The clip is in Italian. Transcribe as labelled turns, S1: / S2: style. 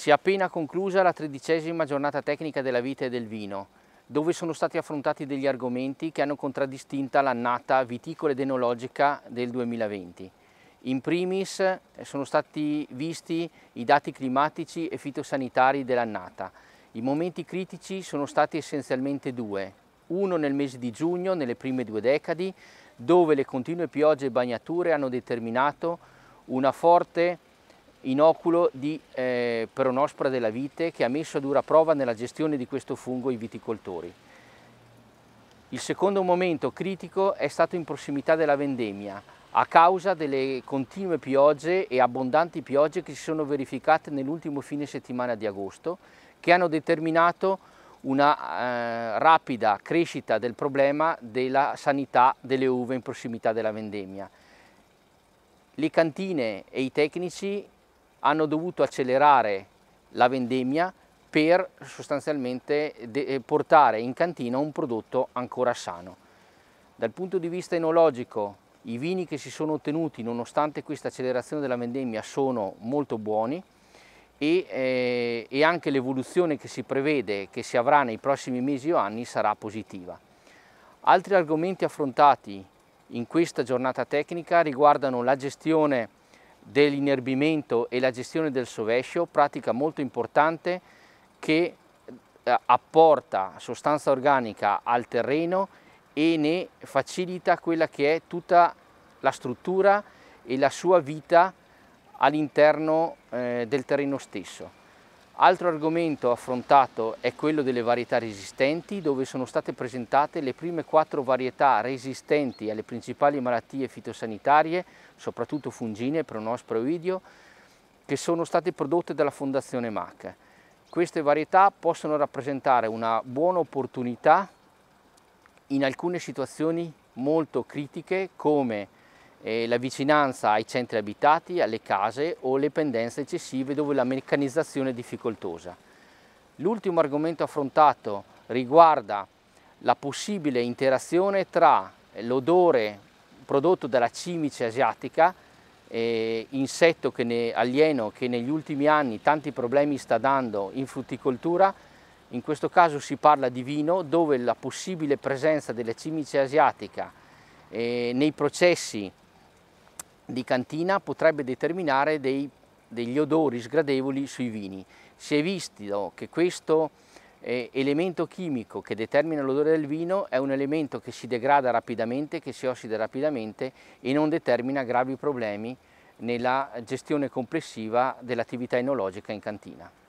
S1: Si è appena conclusa la tredicesima giornata tecnica della vita e del vino, dove sono stati affrontati degli argomenti che hanno contraddistinta l'annata viticola ed enologica del 2020. In primis eh, sono stati visti i dati climatici e fitosanitari dell'annata. I momenti critici sono stati essenzialmente due. Uno nel mese di giugno, nelle prime due decadi, dove le continue piogge e bagnature hanno determinato una forte inoculo di eh, peronospora della vite che ha messo a dura prova nella gestione di questo fungo i viticoltori. Il secondo momento critico è stato in prossimità della vendemmia, a causa delle continue piogge e abbondanti piogge che si sono verificate nell'ultimo fine settimana di agosto, che hanno determinato una eh, rapida crescita del problema della sanità delle uve in prossimità della vendemmia. Le cantine e i tecnici hanno dovuto accelerare la vendemmia per sostanzialmente eh, portare in cantina un prodotto ancora sano. Dal punto di vista enologico i vini che si sono ottenuti nonostante questa accelerazione della vendemmia sono molto buoni e, eh, e anche l'evoluzione che si prevede che si avrà nei prossimi mesi o anni sarà positiva. Altri argomenti affrontati in questa giornata tecnica riguardano la gestione dell'inerbimento e la gestione del sovescio, pratica molto importante che eh, apporta sostanza organica al terreno e ne facilita quella che è tutta la struttura e la sua vita all'interno eh, del terreno stesso. Altro argomento affrontato è quello delle varietà resistenti, dove sono state presentate le prime quattro varietà resistenti alle principali malattie fitosanitarie, soprattutto fungine, pronospora e oidio, che sono state prodotte dalla Fondazione MAC. Queste varietà possono rappresentare una buona opportunità in alcune situazioni molto critiche come eh, la vicinanza ai centri abitati, alle case o le pendenze eccessive dove la meccanizzazione è difficoltosa. L'ultimo argomento affrontato riguarda la possibile interazione tra l'odore prodotto dalla cimice asiatica, eh, insetto che ne, alieno che negli ultimi anni tanti problemi sta dando in frutticoltura, in questo caso si parla di vino dove la possibile presenza della cimice asiatica eh, nei processi di cantina potrebbe determinare dei, degli odori sgradevoli sui vini. Si è visto che questo eh, elemento chimico che determina l'odore del vino è un elemento che si degrada rapidamente, che si ossida rapidamente e non determina gravi problemi nella gestione complessiva dell'attività enologica in cantina.